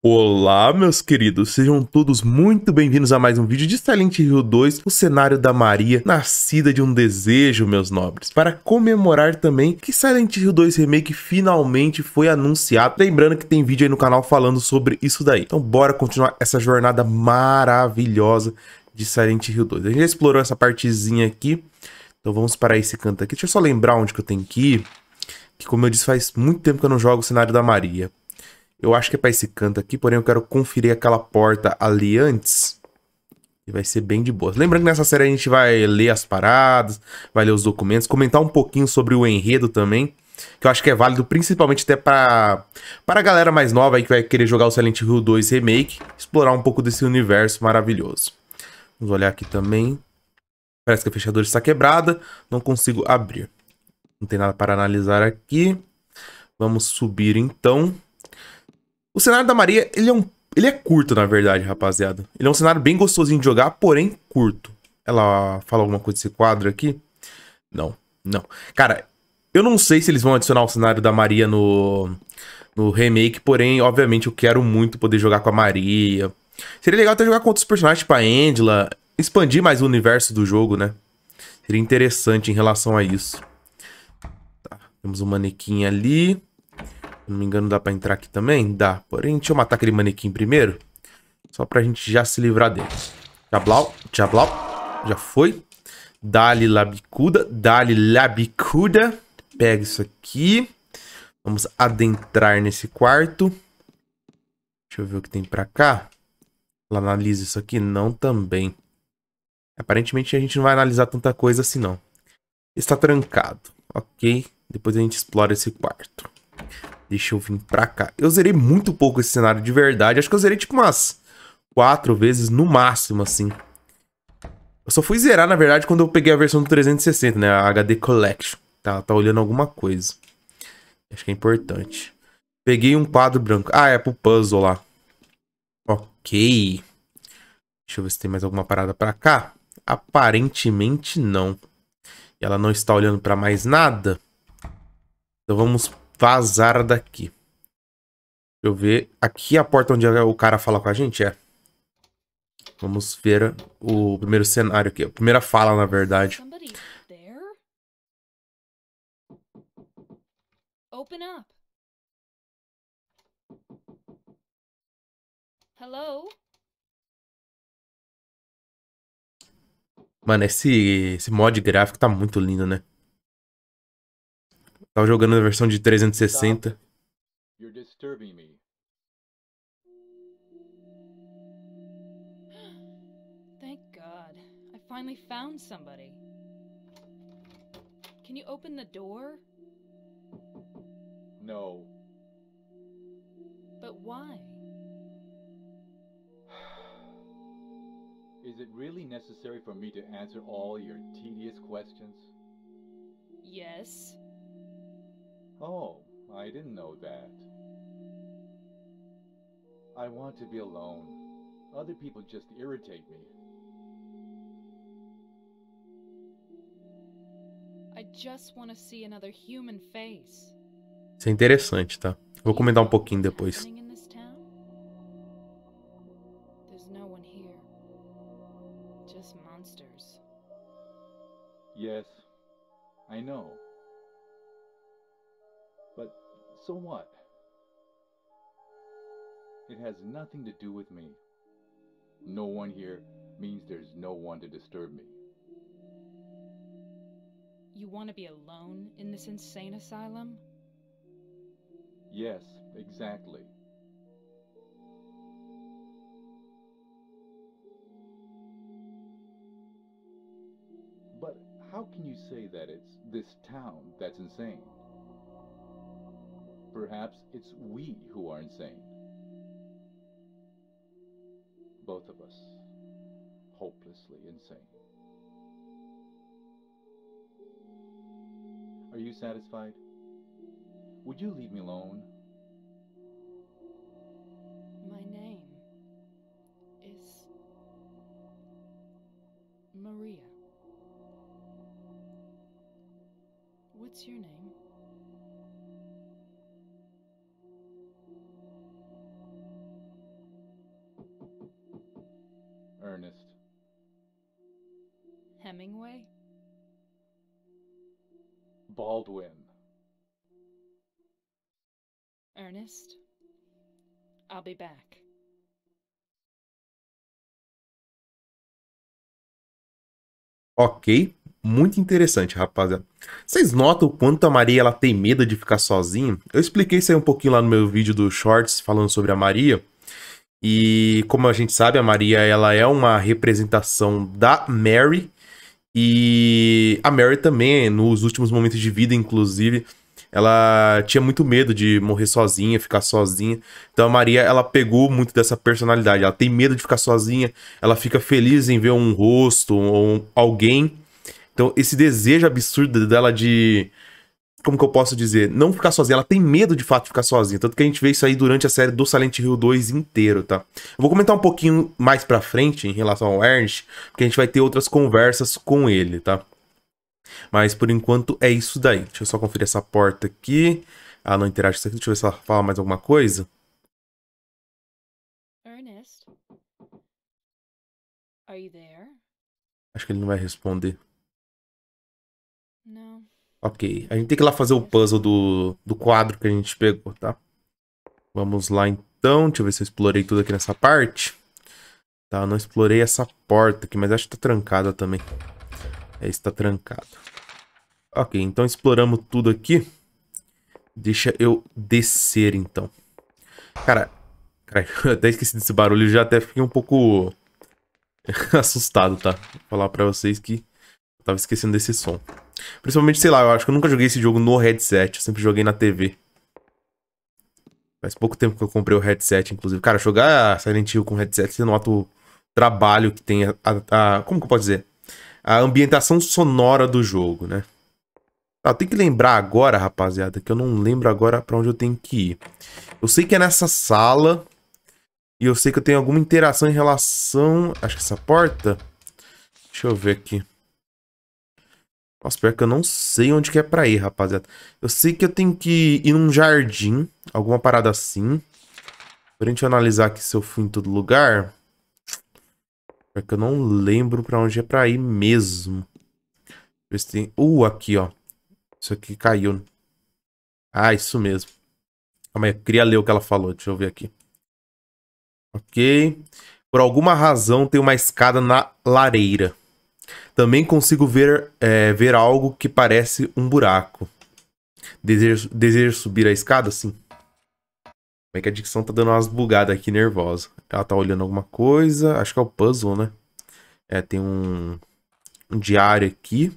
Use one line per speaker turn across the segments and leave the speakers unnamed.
Olá, meus queridos, sejam todos muito bem-vindos a mais um vídeo de Silent Hill 2, o cenário da Maria, nascida de um desejo, meus nobres, para comemorar também que Silent Hill 2 Remake finalmente foi anunciado, lembrando que tem vídeo aí no canal falando sobre isso daí. Então bora continuar essa jornada maravilhosa de Silent Hill 2. A gente já explorou essa partezinha aqui, então vamos parar esse canto aqui. Deixa eu só lembrar onde que eu tenho que ir, que como eu disse, faz muito tempo que eu não jogo o cenário da Maria. Eu acho que é pra esse canto aqui, porém eu quero conferir aquela porta ali antes. E vai ser bem de boa. Lembrando que nessa série a gente vai ler as paradas, vai ler os documentos, comentar um pouquinho sobre o enredo também. Que eu acho que é válido principalmente até pra, pra galera mais nova aí que vai querer jogar o Silent Hill 2 Remake. Explorar um pouco desse universo maravilhoso. Vamos olhar aqui também. Parece que a fechadura está quebrada. Não consigo abrir. Não tem nada para analisar aqui. Vamos subir então. O cenário da Maria, ele é um. Ele é curto, na verdade, rapaziada. Ele é um cenário bem gostosinho de jogar, porém curto. Ela fala alguma coisa desse quadro aqui? Não, não. Cara, eu não sei se eles vão adicionar o cenário da Maria no, no remake, porém, obviamente, eu quero muito poder jogar com a Maria. Seria legal até jogar com outros personagens, tipo a Angela, expandir mais o universo do jogo, né? Seria interessante em relação a isso. Tá, temos um manequim ali não me engano, dá pra entrar aqui também? Dá. Porém, deixa eu matar aquele manequim primeiro. Só pra gente já se livrar dele. Jablau, jablau. Já foi. Dali labicuda, dali labicuda. Pega isso aqui. Vamos adentrar nesse quarto. Deixa eu ver o que tem pra cá. Ela analisa isso aqui? Não também. Aparentemente a gente não vai analisar tanta coisa assim não. Está trancado. Ok. Depois a gente explora esse quarto. Deixa eu vir pra cá. Eu zerei muito pouco esse cenário de verdade. Acho que eu zerei tipo umas quatro vezes no máximo, assim. Eu só fui zerar, na verdade, quando eu peguei a versão do 360, né? A HD Collection. Tá, tá olhando alguma coisa. Acho que é importante. Peguei um quadro branco. Ah, é pro puzzle lá. Ok. Deixa eu ver se tem mais alguma parada pra cá. Aparentemente não. E ela não está olhando pra mais nada. Então vamos vazar daqui. Deixa eu ver. Aqui é a porta onde o cara fala com a gente, é. Vamos ver o primeiro cenário aqui. A primeira fala, na verdade.
Open up. Hello?
Mano, esse, esse mod gráfico tá muito lindo, né? Tava jogando disturbing versão de 360.
Thank God. I finally found somebody. Can you open the door? No. But why? Is it really necessary for me to answer all your tedious questions? Yes. Oh, I didn't know that. I want to be alone. Other people just irritate me. I just want to see another human face.
Isso é interessante, tá? Vou comentar um pouquinho depois.
Yes, I know. So what? It has nothing to do with me. No one here means there's no one to disturb me. You want to be alone in this insane asylum? Yes, exactly. But how can you say that it's this town that's insane? perhaps it's we who are insane. Both of us, hopelessly insane. Are you satisfied? Would you leave me alone? My name is Maria. What's your name? Hemingway? Baldwin. Ernest, I'll be back.
Ok, muito interessante, rapaziada. Vocês notam o quanto a Maria ela tem medo de ficar sozinha? Eu expliquei isso aí um pouquinho lá no meu vídeo do Shorts falando sobre a Maria. E como a gente sabe, a Maria ela é uma representação da Mary, e a Mary também, nos últimos momentos de vida, inclusive, ela tinha muito medo de morrer sozinha, ficar sozinha. Então a Maria, ela pegou muito dessa personalidade. Ela tem medo de ficar sozinha, ela fica feliz em ver um rosto ou um, alguém. Então esse desejo absurdo dela de como que eu posso dizer, não ficar sozinha. Ela tem medo de fato de ficar sozinha. Tanto que a gente vê isso aí durante a série do Silent Hill 2 inteiro, tá? Eu vou comentar um pouquinho mais pra frente em relação ao Ernst, porque a gente vai ter outras conversas com ele, tá? Mas por enquanto é isso daí. Deixa eu só conferir essa porta aqui. Ela ah, não interage com isso aqui. Deixa eu ver se ela fala mais alguma coisa.
Ernest? Are you there?
Acho que ele não vai responder. Ok, a gente tem que ir lá fazer o puzzle do, do quadro que a gente pegou, tá? Vamos lá então, deixa eu ver se eu explorei tudo aqui nessa parte. Tá, eu não explorei essa porta aqui, mas acho que tá trancada também. É, está trancado. Ok, então exploramos tudo aqui. Deixa eu descer então. Cara, cara eu até esqueci desse barulho, já até fiquei um pouco assustado, tá? Vou falar pra vocês que eu tava esquecendo desse som. Principalmente, sei lá, eu acho que eu nunca joguei esse jogo no headset, eu sempre joguei na TV. Faz pouco tempo que eu comprei o headset, inclusive. Cara, jogar Silent Hill com headset, você nota o trabalho que tem a, a, a Como que eu posso dizer? A ambientação sonora do jogo, né? Ah, eu tenho que lembrar agora, rapaziada, que eu não lembro agora pra onde eu tenho que ir. Eu sei que é nessa sala. E eu sei que eu tenho alguma interação em relação... Acho que essa porta... Deixa eu ver aqui espero pior que eu não sei onde que é pra ir, rapaziada. Eu sei que eu tenho que ir num jardim, alguma parada assim. Pra gente analisar aqui se eu fui em todo lugar. Pior que eu não lembro pra onde é pra ir mesmo. Ver se tem... Uh, aqui, ó. Isso aqui caiu. Ah, isso mesmo. Calma aí, eu queria ler o que ela falou. Deixa eu ver aqui. Ok. Por alguma razão tem uma escada na lareira. Também consigo ver, é, ver algo que parece um buraco. Desejo, desejo subir a escada? Sim. Como é que a dicção tá dando umas bugadas aqui, nervosa. Ela tá olhando alguma coisa. Acho que é o puzzle, né? É, tem um, um diário aqui.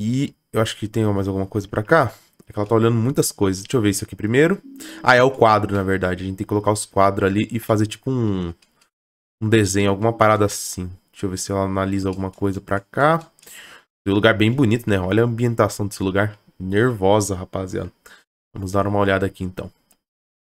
E eu acho que tem mais alguma coisa pra cá. É que ela tá olhando muitas coisas. Deixa eu ver isso aqui primeiro. Ah, é o quadro, na verdade. A gente tem que colocar os quadros ali e fazer tipo um, um desenho, alguma parada assim. Deixa eu ver se ela analisa alguma coisa pra cá. Tem um lugar bem bonito, né? Olha a ambientação desse lugar. Nervosa, rapaziada. Vamos dar uma olhada aqui então.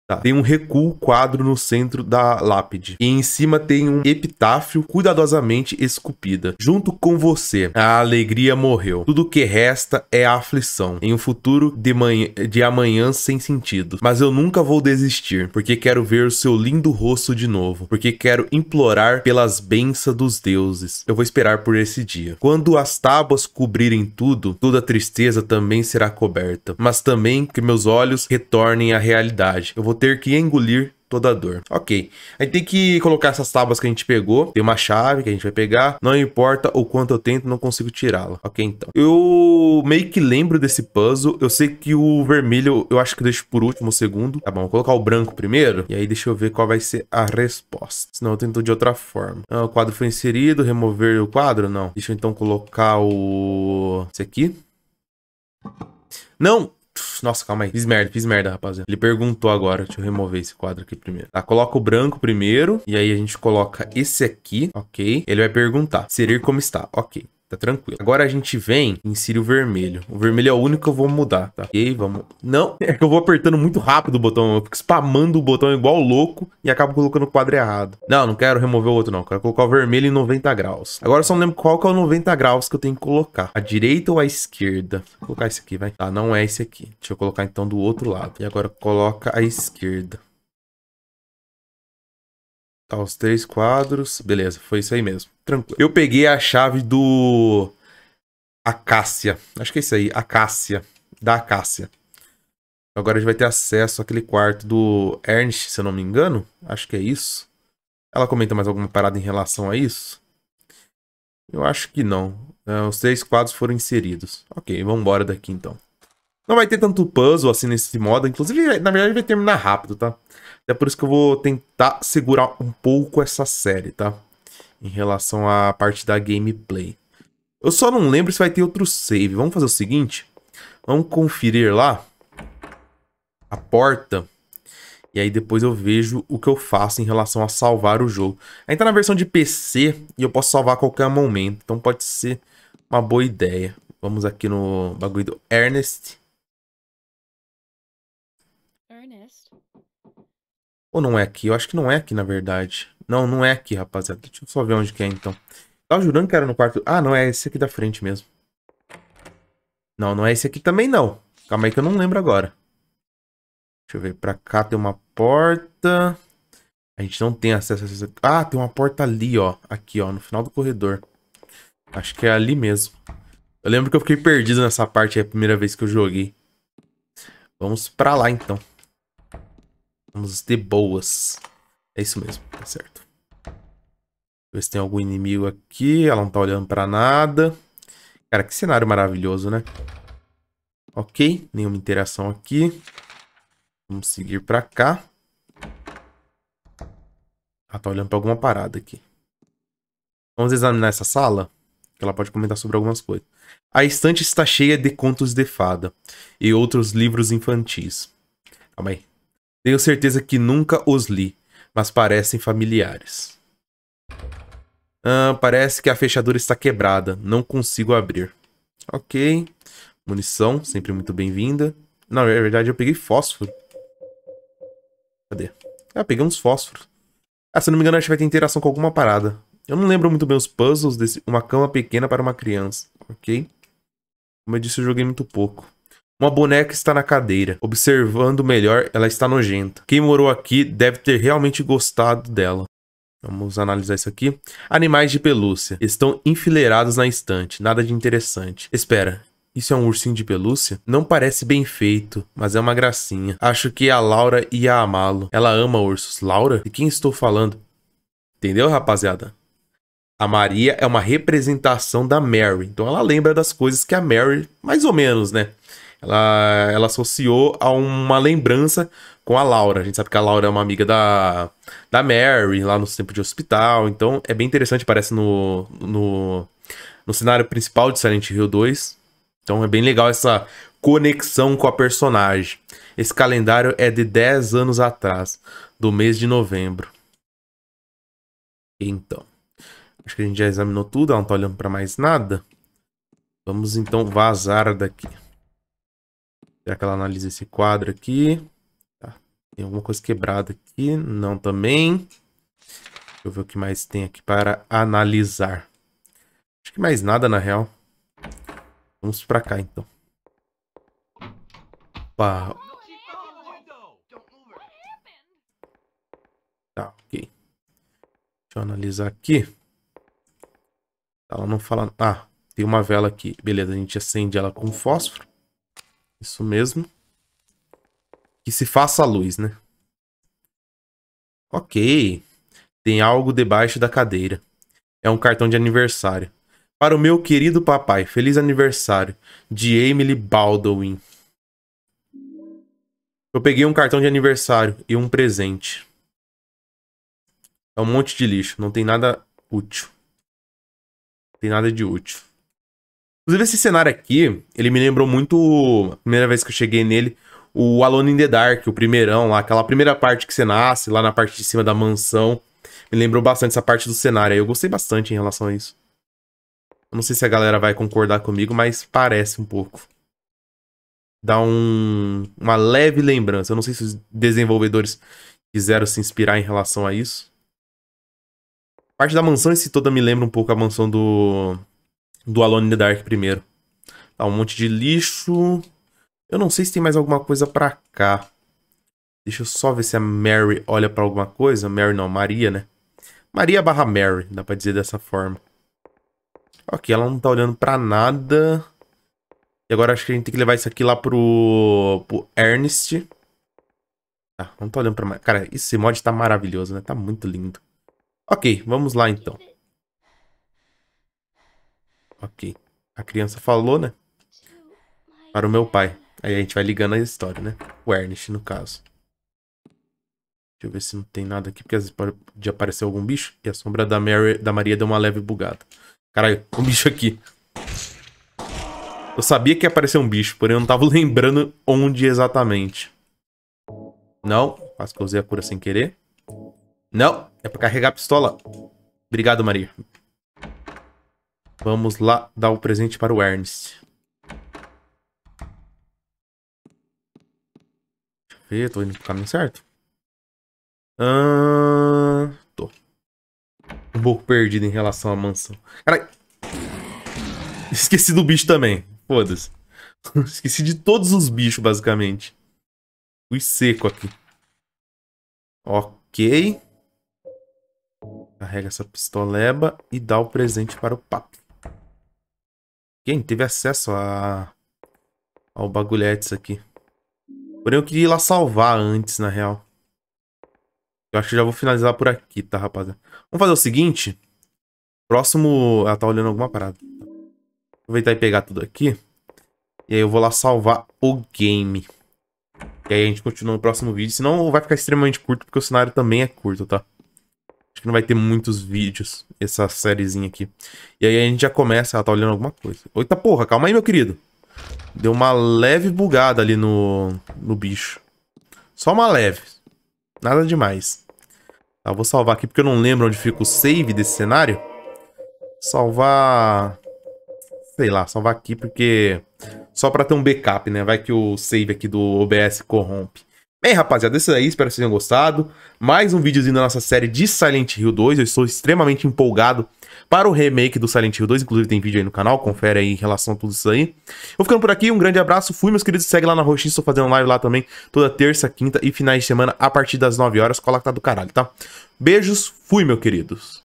Tá. Tem um recuo quadro no centro da lápide. E em cima tem um epitáfio cuidadosamente esculpida. Junto com você, a alegria morreu. Tudo que resta é a aflição. Em um futuro de, manhã, de amanhã sem sentido. Mas eu nunca vou desistir, porque quero ver o seu lindo rosto de novo. Porque quero implorar pelas bênçãos dos deuses. Eu vou esperar por esse dia. Quando as tábuas cobrirem tudo, toda tristeza também será coberta. Mas também que meus olhos retornem à realidade. Eu vou ter que engolir toda a dor. Ok. Aí tem que colocar essas tábuas que a gente pegou. Tem uma chave que a gente vai pegar. Não importa o quanto eu tento, não consigo tirá-la. Ok, então. Eu meio que lembro desse puzzle. Eu sei que o vermelho eu acho que deixo por último, o segundo. Tá bom, vou colocar o branco primeiro. E aí deixa eu ver qual vai ser a resposta. Senão eu tento de outra forma. Ah, o quadro foi inserido. Remover o quadro? Não. Deixa eu então colocar o... Esse aqui. Não! Nossa, calma aí. Fiz merda, fiz merda, rapaziada. Ele perguntou agora. Deixa eu remover esse quadro aqui primeiro. Tá, coloca o branco primeiro. E aí a gente coloca esse aqui. Ok. Ele vai perguntar. Serir como está. Ok. Tá tranquilo. Agora a gente vem em o Vermelho. O vermelho é o único que eu vou mudar, tá? E aí, vamos... Não, é que eu vou apertando muito rápido o botão. Eu fico spamando o botão igual louco e acabo colocando o quadro errado. Não, não quero remover o outro, não. Quero colocar o vermelho em 90 graus. Agora eu só não lembro qual que é o 90 graus que eu tenho que colocar. A direita ou a esquerda? Vou colocar esse aqui, vai. Tá, não é esse aqui. Deixa eu colocar então do outro lado. E agora coloca a esquerda aos tá, três quadros. Beleza, foi isso aí mesmo. Tranquilo. Eu peguei a chave do... Acácia. Acho que é isso aí. Acácia. Da Acácia. Agora a gente vai ter acesso àquele quarto do Ernst, se eu não me engano. Acho que é isso. Ela comenta mais alguma parada em relação a isso? Eu acho que não. É, os três quadros foram inseridos. Ok, vamos embora daqui então. Não vai ter tanto puzzle assim nesse modo. Inclusive, na verdade, vai terminar rápido, tá? É por isso que eu vou tentar segurar um pouco essa série, tá? Em relação à parte da gameplay. Eu só não lembro se vai ter outro save. Vamos fazer o seguinte. Vamos conferir lá a porta. E aí depois eu vejo o que eu faço em relação a salvar o jogo. Ainda tá na versão de PC e eu posso salvar a qualquer momento. Então pode ser uma boa ideia. Vamos aqui no bagulho do Ernest. Ou não é aqui? Eu acho que não é aqui, na verdade. Não, não é aqui, rapaziada. Deixa eu só ver onde que é, então. Tava jurando que era no quarto... Ah, não, é esse aqui da frente mesmo. Não, não é esse aqui também, não. Calma aí que eu não lembro agora. Deixa eu ver. Pra cá tem uma porta. A gente não tem acesso a essa... Ah, tem uma porta ali, ó. Aqui, ó, no final do corredor. Acho que é ali mesmo. Eu lembro que eu fiquei perdido nessa parte aí é a primeira vez que eu joguei. Vamos pra lá, então. Vamos de boas. É isso mesmo, tá certo. Ver se tem algum inimigo aqui. Ela não tá olhando pra nada. Cara, que cenário maravilhoso, né? Ok, nenhuma interação aqui. Vamos seguir pra cá. Ela tá olhando pra alguma parada aqui. Vamos examinar essa sala? Que ela pode comentar sobre algumas coisas. A estante está cheia de contos de fada e outros livros infantis. Calma aí. Tenho certeza que nunca os li, mas parecem familiares. Ah, parece que a fechadura está quebrada. Não consigo abrir. Ok. Munição, sempre muito bem-vinda. Na verdade, eu peguei fósforo. Cadê? Ah, peguei uns fósforos. Ah, se não me engano, a gente vai ter interação com alguma parada. Eu não lembro muito bem os puzzles desse... Uma cama pequena para uma criança. Ok. Como eu disse, eu joguei muito pouco. Uma boneca está na cadeira. Observando melhor, ela está nojenta. Quem morou aqui deve ter realmente gostado dela. Vamos analisar isso aqui. Animais de pelúcia. Estão enfileirados na estante. Nada de interessante. Espera. Isso é um ursinho de pelúcia? Não parece bem feito, mas é uma gracinha. Acho que é a Laura ia amá-lo. Ela ama ursos. Laura? De quem estou falando? Entendeu, rapaziada? A Maria é uma representação da Mary. Então ela lembra das coisas que a Mary, mais ou menos, né? ela, ela associou a uma lembrança com a Laura. A gente sabe que a Laura é uma amiga da, da Mary, lá no tempo de hospital. Então é bem interessante, parece no, no, no cenário principal de Silent Hill 2. Então é bem legal essa conexão com a personagem. Esse calendário é de 10 anos atrás, do mês de novembro. Então, acho que a gente já examinou tudo, ela não tá olhando para mais nada. Vamos então vazar daqui. Será que ela analisa esse quadro aqui? Tá. Tem alguma coisa quebrada aqui? Não também. Deixa eu ver o que mais tem aqui para analisar. Acho que mais nada, na real. Vamos pra cá, então. Opa. Tá, ok. Deixa eu analisar aqui. Ela não fala... Ah, tem uma vela aqui. Beleza, a gente acende ela com fósforo. Isso mesmo. Que se faça a luz, né? Ok. Tem algo debaixo da cadeira. É um cartão de aniversário. Para o meu querido papai, feliz aniversário de Emily Baldwin. Eu peguei um cartão de aniversário e um presente. É um monte de lixo, não tem nada útil. Não tem nada de útil. Inclusive, esse cenário aqui, ele me lembrou muito, a primeira vez que eu cheguei nele, o Alone in the Dark, o primeirão lá, aquela primeira parte que você nasce, lá na parte de cima da mansão. Me lembrou bastante essa parte do cenário aí. Eu gostei bastante em relação a isso. não sei se a galera vai concordar comigo, mas parece um pouco. Dá um, uma leve lembrança. Eu não sei se os desenvolvedores quiseram se inspirar em relação a isso. A parte da mansão em si toda me lembra um pouco a mansão do do Alone in the Dark primeiro. Tá, um monte de lixo. Eu não sei se tem mais alguma coisa pra cá. Deixa eu só ver se a Mary olha pra alguma coisa. Mary não, Maria, né? Maria barra Mary, dá pra dizer dessa forma. Ok, ela não tá olhando pra nada. E agora acho que a gente tem que levar isso aqui lá pro, pro Ernest. Tá, ah, não tô tá olhando pra... Cara, esse mod tá maravilhoso, né? Tá muito lindo. Ok, vamos lá então. Ok. A criança falou, né? Para o meu pai. Aí a gente vai ligando a história, né? O Ernest, no caso. Deixa eu ver se não tem nada aqui, porque às vezes pode aparecer algum bicho. E a sombra da, Mary, da Maria deu uma leve bugada. Caralho, um bicho aqui. Eu sabia que ia aparecer um bicho, porém eu não tava lembrando onde exatamente. Não, quase que eu usei a cura sem querer. Não, é pra carregar a pistola. Obrigado, Maria. Vamos lá dar o presente para o Ernest. Deixa eu ver, tô indo pro caminho certo. Ah, tô. Um pouco perdido em relação à mansão. Caralho! Esqueci do bicho também. Foda-se. Esqueci de todos os bichos, basicamente. Fui seco aqui. Ok. Carrega essa pistoleba e dá o presente para o papo. Quem teve acesso a... ao bagulhetes aqui? Porém, eu queria ir lá salvar antes, na real. Eu acho que já vou finalizar por aqui, tá, rapaziada? Vamos fazer o seguinte. Próximo... Ela tá olhando alguma parada. Aproveitar e pegar tudo aqui. E aí eu vou lá salvar o game. E aí a gente continua no próximo vídeo. Senão vai ficar extremamente curto, porque o cenário também é curto, tá? que não vai ter muitos vídeos essa sériezinha aqui. E aí a gente já começa, ela tá olhando alguma coisa. Oita porra, calma aí, meu querido. Deu uma leve bugada ali no, no bicho. Só uma leve. Nada demais. Tá, vou salvar aqui porque eu não lembro onde fica o save desse cenário. Salvar... Sei lá, salvar aqui porque... Só pra ter um backup, né? Vai que o save aqui do OBS corrompe. Bem, rapaziada, é isso aí. Espero que vocês tenham gostado. Mais um videozinho da nossa série de Silent Hill 2. Eu estou extremamente empolgado para o remake do Silent Hill 2. Inclusive tem vídeo aí no canal, confere aí em relação a tudo isso aí. Vou ficando por aqui, um grande abraço. Fui, meus queridos. Segue lá na Roxinha, estou fazendo live lá também toda terça, quinta e finais de semana a partir das 9 horas. Cola que tá do caralho, tá? Beijos, fui, meus queridos.